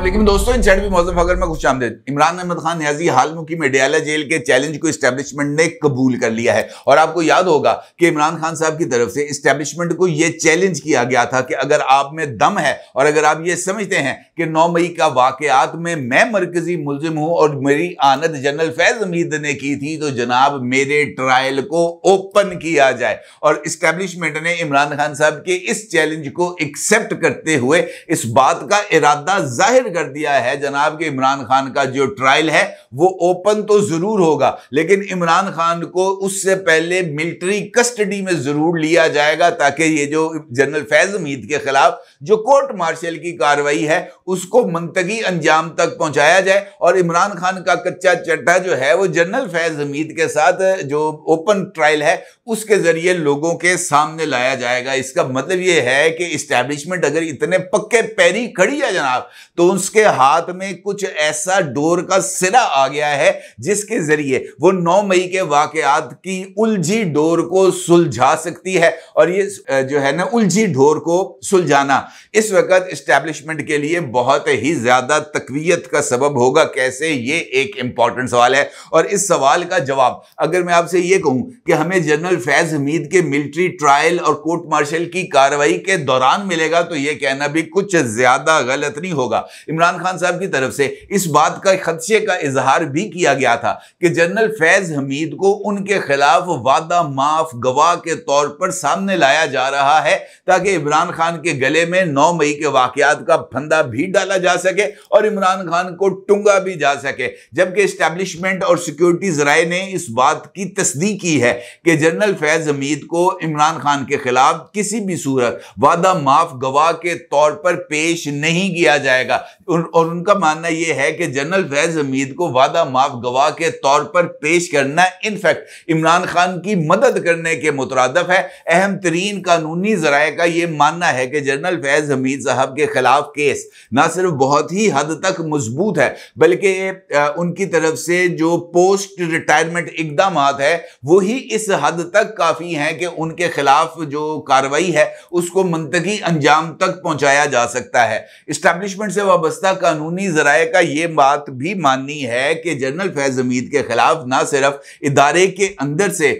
السلام علیکم دوستو ان سیٹ بھی موزم فخر میں خوش آمدید عمران احمد خان نیازی حال مکی میں ڈیالہ جیل کے چیلنج کو اسٹیبلشمنٹ نے قبول کر لیا ہے اور آپ کو یاد ہوگا کہ عمران خان صاحب کی طرف سے اسٹیبلشمنٹ کو یہ چیلنج کیا گیا تھا کہ اگر آپ میں دم ہے اور اگر آپ یہ سمجھتے ہیں کہ نو مئی کا واقعات میں میں مرکزی ملزم ہوں اور میری آنت جنرل فیض امید نے کی تھی تو جناب میرے ٹرائل کو اوپن کیا جائے اور اسٹیبلشمنٹ نے عمران خان صاحب کے اس چیلنج کو ایکسیپٹ کرتے ہوئے اس بات کا ارادہ ظاہر کر دیا ہے جناب کہ عمران خان کا جو ٹرائل ہے وہ اوپن تو ضرور ہوگا لیکن عمران خان کو اس سے پہلے ملٹری کسٹڈی میں ضرور لیا جائے گا تاکہ یہ جو جنرل فیض امید کے خلاف جو کورٹ مارشل کی کاروائی ہے اس کو منطقی انجام تک پہنچایا جائے اور عمران خان کا کچا چٹا جو ہے وہ جنرل فیض امید کے ساتھ جو اوپن ٹرائل ہے اس کے ذریعے لوگوں کے سامنے لایا جائے گا اس کا مطلب یہ ہے کہ اسٹیبلشمنٹ اگر اتنے پکے پیری کھڑی ہے جناب تو اس کے ہاتھ میں کچھ ایسا ڈور کا سرا آ گیا ہے جس کے ذریعے وہ نو مئی کے واقعات کی الجھی ڈور کو سلجھا سکتی ہے اور یہ جو ہے نا الجھی ڈور کو سلجھانا اس وقت اسٹیبلشمنٹ کے لیے بہت ہی زیادہ تقویت کا سبب ہوگا کیسے یہ ایک امپورٹنٹ سوال ہے اور اس سوال کا جواب اگر میں آپ سے یہ کہوں کہ ہمیں جنرل فیض حمید کے ملٹری ٹرائل اور کورٹ مارشل کی کاروائی کے دوران ملے گا تو یہ کہنا بھی کچھ زیادہ غلط نہیں ہوگا عمران خان صاحب کی طرف سے اس بات کا خدشے کا اظہار بھی کیا گیا تھا کہ جنرل فیض حمید کو ان کے خلاف وعدہ معاف گواہ کے طور پر سامنے لایا جا رہا ہے تاکہ عمران خان کے گلے میں نو مئی کے واقعات کا پھندا بھی ڈالا جا سکے اور عمران خان کو ٹنگا بھی جا سکے جبکہ اسٹیبلشمنٹ اور سیکیورٹی ذرائع نے اس بات کی تصدیق کی ہے کہ جنرل فیض حمید کو عمران خان کے خلاف کسی بھی صورت وعدہ معاف گواہ کے طور پر پیش نہیں کیا جائے گا اور ان کا ماننا یہ ہے کہ جنرل فیض حمید کو وعدہ معاف گواہ کے طور پر پیش کرنا انفیکٹ عمران خان کی مدد کرنے کے مترادف ہے اہم ترین قانونی ذرائع کا یہ ماننا ہے کہ جنرل فیض حمید صاحب کے خلاف کیس نہ صرف بہت ہی حد تک مضبوط ہے بلکہ ان کی طرف سے جو پوسٹ ریٹائرمنٹ اقدامات ہے وہی اس حد تک کافی ہیں کہ ان کے خلاف جو کاروائی ہے اس کو منطقی انجام تک پہنچایا جا سکتا ہے اسٹیبلشمنٹ سے وابستہ وابستہ قانونی ذرائع کا یہ بات بھی ماننی ہے کہ جنرل فیض امید کے خلاف نہ صرف ادارے کے اندر سے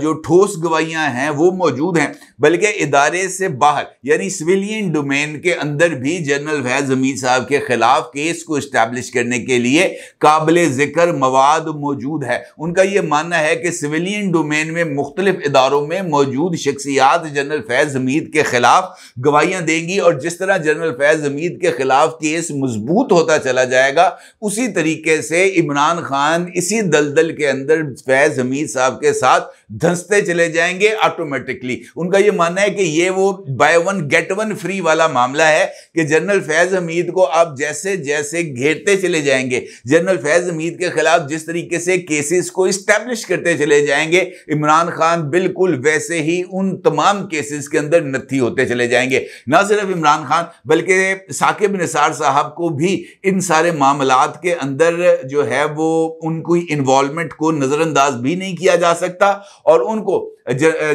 جو ٹھوس گوائیاں ہیں وہ موجود ہیں بلکہ ادارے سے باہر یعنی سویلین ڈومین کے اندر بھی جنرل فیض امید صاحب کے خلاف کیس کو اسٹیبلش کرنے کے لیے قابل ذکر مواد موجود ہے ان کا یہ ماننا ہے کہ سویلین ڈومین میں مختلف اداروں میں موجود شخصیات جنرل فیض امید کے خلاف گواہیاں دیں گی اور جس طرح جنرل فیض امید کے خلاف کیس مجھ مضبوط ہوتا چلا جائے گا اسی طریقے سے عمران خان اسی دلدل کے اندر فیض حمید صاحب کے ساتھ دھنستے چلے جائیں گے آٹومیٹکلی ان کا یہ ماننا ہے کہ یہ وہ buy one get one free والا معاملہ ہے کہ جنرل فیض حمید کو آپ جیسے جیسے گھیرتے چلے جائیں گے جنرل فیض حمید کے خلاف جس طریقے سے کیسز کو اسٹیبلش کرتے چلے جائیں گے عمران خان بالکل ویسے ہی ان تمام کیسز کے اندر نتھی ہوتے چلے جائیں گے نہ صرف عمران خان بلکہ ثاقب نثار صاحب صاحب کو بھی ان سارے معاملات کے اندر جو ہے وہ ان کی انوالومنٹ کو نظر انداز بھی نہیں کیا جا سکتا اور ان کو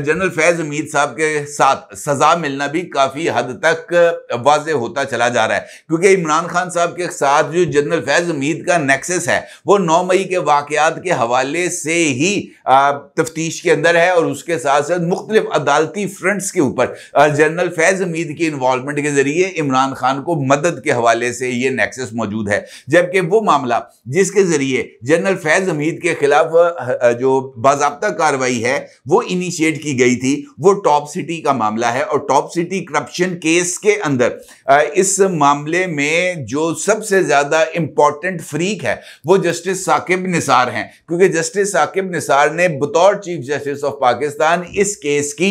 جنرل فیض امید صاحب کے ساتھ سزا ملنا بھی کافی حد تک واضح ہوتا چلا جا رہا ہے کیونکہ عمران خان صاحب کے ساتھ جو جنرل فیض امید کا نیکسس ہے وہ نو مئی کے واقعات کے حوالے سے ہی تفتیش کے اندر ہے اور اس کے ساتھ ساتھ مختلف عدالتی فرنٹس کے اوپر جنرل فیض امید کی انوالومنٹ کے ذریعے عمران خان کو مدد کے حوالے سے سے یہ نیکسس موجود ہے جبکہ وہ معاملہ جس کے ذریعے جنرل فیض حمید کے خلاف جو باضابطہ کاروائی ہے وہ انیشیٹ کی گئی تھی وہ ٹاپ سٹی کا معاملہ ہے اور ٹاپ سٹی کرپشن کیس کے اندر اس معاملے میں جو سب سے زیادہ امپورٹنٹ فریق ہے وہ جسٹس ثاقب نثار ہیں کیونکہ جسٹس ثاقب نثار نے بطور چیف جسٹس آف پاکستان اس کیس کی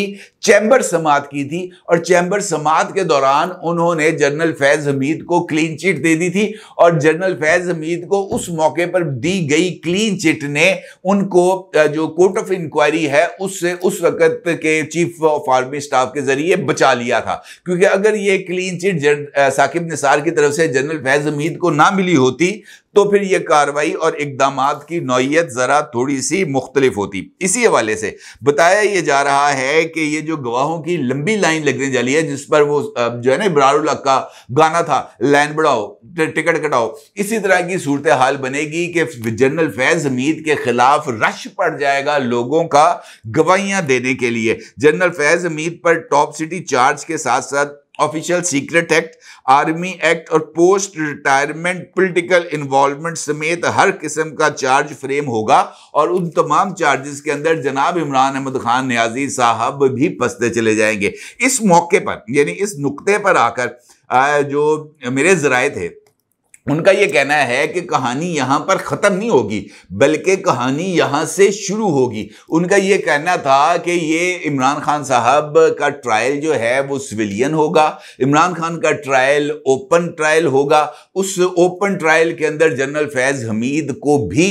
چیمبر سماعت کی تھی اور چیمبر سماعت کے دوران انہوں نے جنرل فیض حمید کو کلین چٹ دے دی تھی اور جنرل فیض حمید کو اس موقع پر دی گئی کلین چٹ نے ان کو جو کورٹ آف انکوائری ہے اس سے اس وقت کے چیف آف آرمی سٹاف کے ذریعے بچا لیا تھا کیونکہ اگر یہ کلین چٹ ساکب نثار کی طرف سے جنرل فیض حمید کو نہ ملی ہوتی تو پھر یہ کاروائی اور اقدامات کی نوعیت ذرا تھوڑی سی مختلف ہوتی اسی حوالے سے بتایا یہ جا رہا ہے کہ یہ جو گواہوں کی لمبی لائن لگنے جا ہے جس پر وہ جو ہے نا برار کا گانا تھا لائن بڑھاؤ ٹکٹ کٹاؤ اسی طرح کی صورتحال بنے گی کہ جنرل فیض حمید کے خلاف رش پڑ جائے گا لوگوں کا گواہیاں دینے کے لیے جنرل فیض حمید پر ٹاپ سٹی چارج کے ساتھ ساتھ سیکرٹ ایکٹ آرمی ایکٹ اور پوسٹ ریٹائرمنٹ پولیٹیکل انوالومنٹ سمیت ہر قسم کا چارج فریم ہوگا اور ان تمام چارجز کے اندر جناب عمران احمد خان نیازی صاحب بھی پستے چلے جائیں گے اس موقع پر یعنی اس نقطے پر آ کر جو میرے ذرائع تھے ان کا یہ کہنا ہے کہ کہانی یہاں پر ختم نہیں ہوگی بلکہ کہانی یہاں سے شروع ہوگی ان کا یہ کہنا تھا کہ یہ عمران خان صاحب کا ٹرائل جو ہے وہ سویلین ہوگا عمران خان کا ٹرائل اوپن ٹرائل ہوگا اس اوپن ٹرائل کے اندر جنرل فیض حمید کو بھی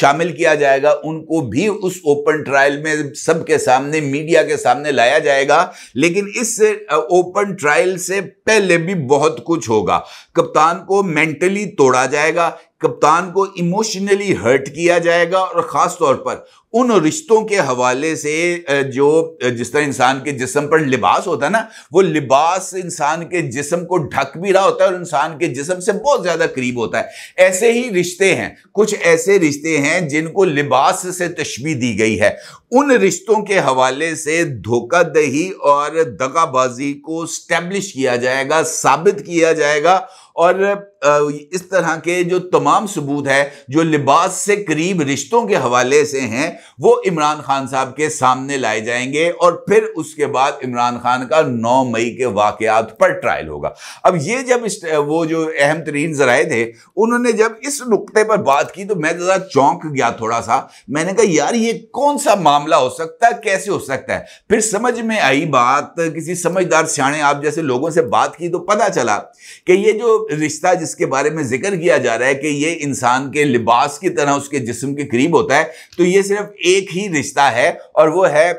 شامل کیا جائے گا ان کو بھی اس اوپن ٹرائل میں سب کے سامنے میڈیا کے سامنے لایا جائے گا لیکن اس اوپن ٹرائل سے پہلے بھی بہت کچھ ہوگا کپتان کو مین مینٹلی توڑا جائے گا کپتان کو ایموشنلی ہرٹ کیا جائے گا اور خاص طور پر ان رشتوں کے حوالے سے جو جس طرح انسان کے جسم پر لباس ہوتا ہے نا وہ لباس انسان کے جسم کو ڈھک بھی رہا ہوتا ہے اور انسان کے جسم سے بہت زیادہ قریب ہوتا ہے ایسے ہی رشتے ہیں کچھ ایسے رشتے ہیں جن کو لباس سے تشبیح دی گئی ہے ان رشتوں کے حوالے سے دھوکہ دہی اور دگا بازی کو اسٹیبلش کیا جائے گا ثابت کیا جائے گا اور اس طرح کے جو تمام ثبوت ہے جو لباس سے قریب رشتوں کے حوالے سے ہیں وہ عمران خان صاحب کے سامنے لائے جائیں گے اور پھر اس کے بعد عمران خان کا نو مئی کے واقعات پر ٹرائل ہوگا اب یہ جب وہ جو اہم ترین ذرائع تھے انہوں نے جب اس نقطے پر بات کی تو میں ذرا چونک گیا تھوڑا سا میں نے کہا یار یہ کون سا معاملہ ہو سکتا ہے کیسے ہو سکتا ہے پھر سمجھ میں آئی بات کسی سمجھدار سیانے آپ جیسے لوگوں سے بات کی تو پتا چلا کہ یہ جو رشتہ جس کے بارے میں ذکر کیا جا رہا ہے کہ یہ انسان کے لباس کی طرح اس کے جسم کے قریب ہوتا ہے تو یہ صرف ایک ہی رشتہ ہے اور وہ ہے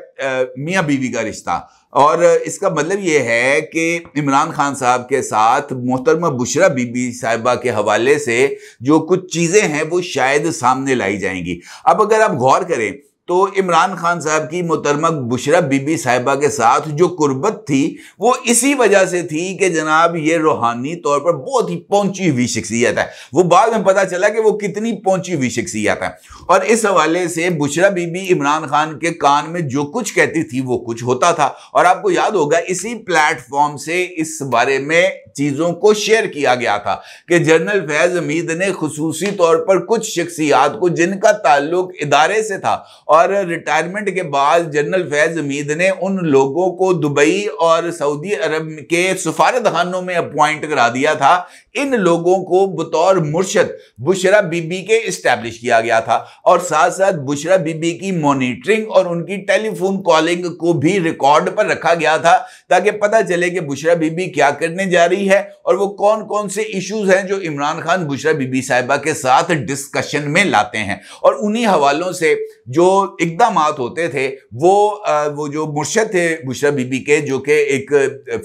میاں بیوی کا رشتہ اور اس کا مطلب یہ ہے کہ عمران خان صاحب کے ساتھ محترمہ بشرا بی بی صاحبہ کے حوالے سے جو کچھ چیزیں ہیں وہ شاید سامنے لائی جائیں گی اب اگر آپ غور کریں تو عمران خان صاحب کی مترمک بشرا بی بی صاحبہ کے ساتھ جو قربت تھی وہ اسی وجہ سے تھی کہ جناب یہ روحانی طور پر بہت ہی پہنچی ہوئی شخصیت ہے وہ بعد میں پتا چلا کہ وہ کتنی پہنچی ہوئی شخصیت ہے اور اس حوالے سے بشرا بی بی عمران خان کے کان میں جو کچھ کہتی تھی وہ کچھ ہوتا تھا اور آپ کو یاد ہوگا اسی پلیٹ فارم سے اس بارے میں چیزوں کو شیئر کیا گیا تھا کہ جنرل فیض امید نے خصوصی طور پر کچھ شخصیات کو جن کا تعلق ادارے سے تھا اور ریٹائرمنٹ کے بعد جنرل فیض امید نے ان لوگوں کو دبئی اور سعودی عرب کے سفارت خانوں میں اپوائنٹ کرا دیا تھا ان لوگوں کو بطور مرشد بشرا بی بی کے اسٹیبلش کیا گیا تھا اور ساتھ ساتھ بشرا بی بی کی مانیٹرنگ اور ان کی ٹیلی فون کالنگ کو بھی ریکارڈ پر رکھا گیا تھا تاکہ پتہ چلے کہ بشرا بی بی کیا کرنے جا رہی ہے اور وہ کون کون سے ایشوز ہیں جو عمران خان بشرا بی بی صاحبہ کے ساتھ ڈسکشن میں لاتے ہیں اور انہی حوالوں سے جو اقدامات ہوتے تھے وہ جو مرشد تھے بشرا بی بی کے جو کہ ایک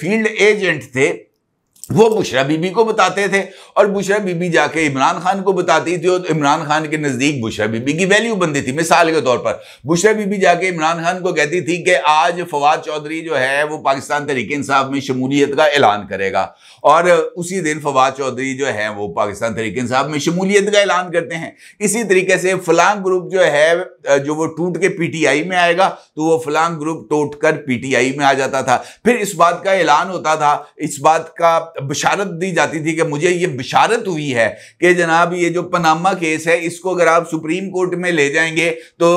فیلڈ ایجنٹ تھے وہ بشرا بی بی کو بتاتے تھے اور بشرا بی بی جا کے عمران خان کو بتاتی تھی اور عمران خان کے نزدیک بشرا بی بی کی ویلیو بنتی تھی مثال کے طور پر بشرا بی بی جا کے عمران خان کو کہتی تھی کہ آج فواد چودھری جو ہے وہ پاکستان تحریک انصاف میں شمولیت کا اعلان کرے گا اور اسی دن فواد چودھری جو ہے وہ پاکستان تحریک انصاف میں شمولیت کا اعلان کرتے ہیں اسی طریقے سے فلاں گروپ جو ہے جو وہ ٹوٹ کے پی ٹی آئی میں آئے گا تو وہ فلاں گروپ ٹوٹ کر پی ٹی آئی میں آ جاتا تھا پھر اس بات کا اعلان ہوتا تھا اس بات کا بشارت دی جاتی تھی کہ مجھے یہ بشارت ہوئی ہے کہ جناب یہ جو پناما کیس ہے اس کو اگر آپ سپریم کورٹ میں لے جائیں گے تو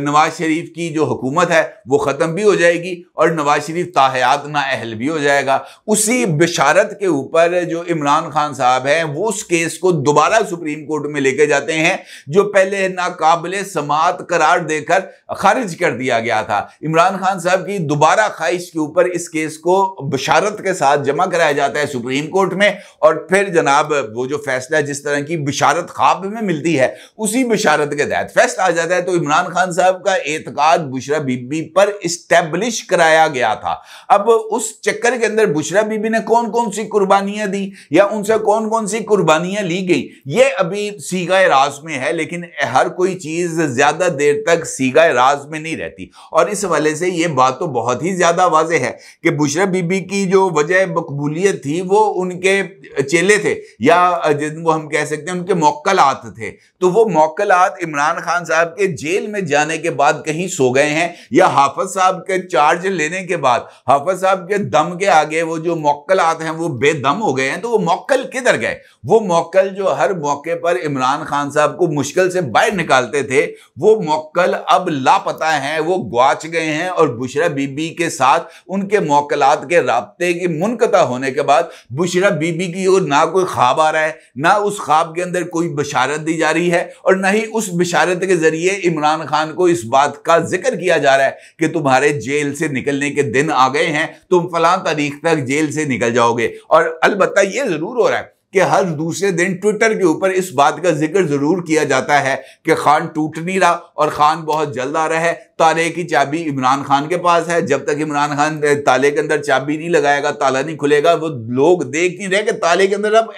نواز شریف کی جو حکومت ہے وہ ختم بھی ہو جائے گی اور نواز شریف تاحیات نا اہل بھی ہو جائے گا اسی بشارت کے اوپر جو عمران خان صاحب ہیں وہ اس کیس کو دوبارہ سپریم کورٹ میں لے کے جاتے ہیں جو پہلے ناقابل سماعت قرار دے کر خارج کر دیا گیا تھا عمران خان صاحب کی دوبارہ خواہش کے اوپر اس کیس کو بشارت کے ساتھ جمع کرایا جاتا ہے سپریم کورٹ میں اور پھر جناب وہ جو فیصلہ جس طرح کی بشارت خواب میں ملتی ہے اسی بشارت کے تحت فیصلہ آ جاتا ہے تو عمران خان صاحب کا اعتقاد بشرا بی بی پر اسٹیبلش کرایا گیا تھا اب اس چکر کے اندر بشرا بی بی نے کون کون سی قربانیاں دی یا ان سے کون کون سی قربانیاں لی گئی یہ ابھی سیگا راز میں ہے لیکن ہر کوئی چیز زیادہ دیر تک سیگا راز میں نہیں رہتی اور اس حوالے سے یہ بات تو بہت ہی زیادہ واضح ہے کہ بشرا بی بی کی جو وجہ مقبولیت تھی وہ ان کے چیلے تھے یا جن کو ہم کہہ سکتے ہیں ان کے موکلات تھے تو وہ موکلات عمران خان صاحب کے جیل میں جانے کے بعد کہیں سو گئے ہیں یا حافظ صاحب کے چارج لینے کے بعد حافظ صاحب کے دم کے آگے وہ جو موکلات ہیں وہ بے دم ہو گئے ہیں تو وہ موکل کدھر گئے وہ موکل جو ہر موقع پر عمران خان صاحب کو مشکل سے باہر نکالتے تھے وہ موکل اب لاپتہ ہیں وہ گواچ گئے ہیں اور بشرا بی بی کے ساتھ ان کے موکلات کے رابطے کی منقطع ہونے کے بعد بشرا بی بی کی اور نہ کوئی کوئی خواب خواب آ رہا ہے نہ اس کے اندر بشارت دی جا رہی ہے اور نہ ہی اس بشارت کے ذریعے عمران خان کو اس بات کا ذکر کیا جا رہا ہے کہ تمہارے جیل سے نکلنے کے دن آ گئے ہیں تم فلاں تاریخ تک جیل سے نکل جاؤ گے اور البتہ یہ ضرور ہو رہا ہے کہ ہر دوسرے دن ٹویٹر کے اوپر اس بات کا ذکر ضرور کیا جاتا ہے کہ خان ٹوٹ نہیں رہا اور خان بہت جلد آ رہا ہے تالے کی چابی عمران خان کے پاس ہے جب تک عمران خان تالے کے اندر چابی نہیں لگائے گا تالا نہیں کھلے گا وہ لوگ دیکھ نہیں رہے کہ تالے کے اندر اب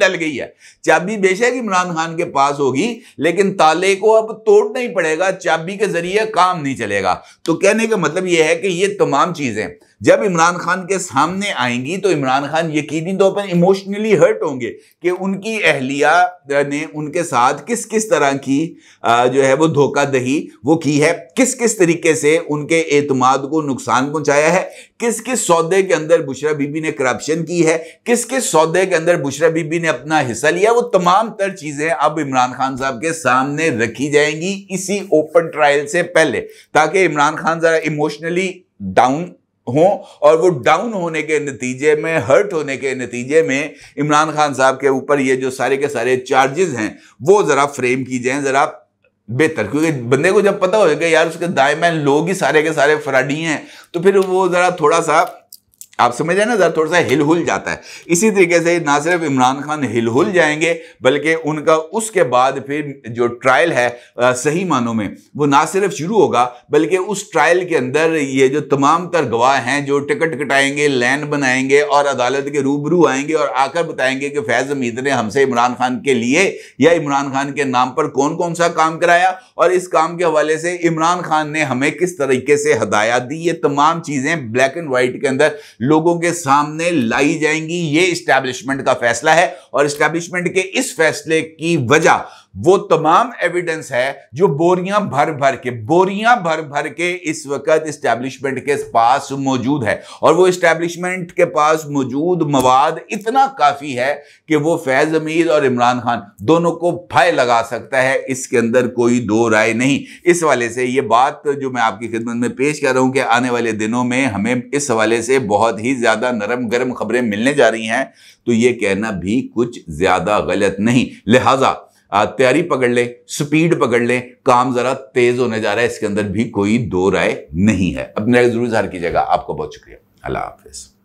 ڈل گئی ہے چابی بے شک عمران خان کے پاس ہوگی لیکن تالے کو اب توڑ نہیں پڑے گا چابی کے ذریعے کام نہیں چلے گا تو کہنے کا مطلب یہ ہے کہ یہ تمام چیزیں جب عمران خان کے سامنے آئیں گی تو عمران خان یقینی طور پر ایموشنلی ہرٹ ہوں گے کہ ان کی اہلیہ نے ان کے ساتھ کس کس طرح کی جو ہے وہ دھوکہ دہی وہ کی ہے کس کس کس طریقے سے ان کے اعتماد کو نقصان پہنچایا ہے کس کس سودے کے اندر بشرا بی بی نے کرپشن کی ہے کس کس سودے کے اندر بشرا بی بی نے اپنا حصہ لیا وہ تمام تر چیزیں اب عمران خان صاحب کے سامنے رکھی جائیں گی اسی اوپن ٹرائل سے پہلے تاکہ عمران خان ذرا ایموشنلی ڈاؤن ہوں اور وہ ڈاؤن ہونے کے نتیجے میں ہرٹ ہونے کے نتیجے میں عمران خان صاحب کے اوپر یہ جو سارے کے سارے چارجز ہیں وہ ذرا فریم کی جائیں ذرا بہتر کیونکہ بندے کو جب پتا ہو جائے کہ یار اس کے دائیں لوگ ہی سارے کے سارے فراڈی ہیں تو پھر وہ ذرا تھوڑا سا آپ جائیں نا ذرا تھوڑا سا ہل ہل جاتا ہے اسی طریقے سے نہ صرف عمران خان ہل ہل جائیں گے بلکہ ان کا اس کے بعد پھر جو ٹرائل ہے صحیح معنوں میں وہ نہ صرف شروع ہوگا بلکہ اس ٹرائل کے اندر یہ جو تمام تر گواہ ہیں جو ٹکٹ کٹائیں گے لین بنائیں گے اور عدالت کے روبرو آئیں گے اور آ کر بتائیں گے کہ فیض امید نے ہم سے عمران خان کے لیے یا عمران خان کے نام پر کون کون سا کام کرایا اور اس کام کے حوالے سے عمران خان نے ہمیں کس طریقے سے ہدایات دی یہ تمام چیزیں بلیک اینڈ وائٹ کے اندر لوگوں کے سامنے لائی جائیں گی یہ اسٹیبلشمنٹ کا فیصلہ ہے اور اسٹیبلشمنٹ کے اس فیصلے کی وجہ وہ تمام ایویڈنس ہے جو بوریاں بھر بھر کے بوریاں بھر بھر کے اس وقت اسٹیبلشمنٹ کے پاس موجود ہے اور وہ اسٹیبلشمنٹ کے پاس موجود مواد اتنا کافی ہے کہ وہ فیض امیر اور عمران خان دونوں کو بھائی لگا سکتا ہے اس کے اندر کوئی دو رائے نہیں اس حوالے سے یہ بات جو میں آپ کی خدمت میں پیش کر رہا ہوں کہ آنے والے دنوں میں ہمیں اس حوالے سے بہت ہی زیادہ نرم گرم خبریں ملنے جا رہی ہیں تو یہ کہنا بھی کچھ زیادہ غلط نہیں لہٰذا تیاری پکڑ لیں سپیڈ پکڑ لیں کام ذرا تیز ہونے جا رہا ہے اس کے اندر بھی کوئی دو رائے نہیں ہے اپنے ضرور ظاہر کیجیے گا آپ کو بہت شکریہ اللہ حافظ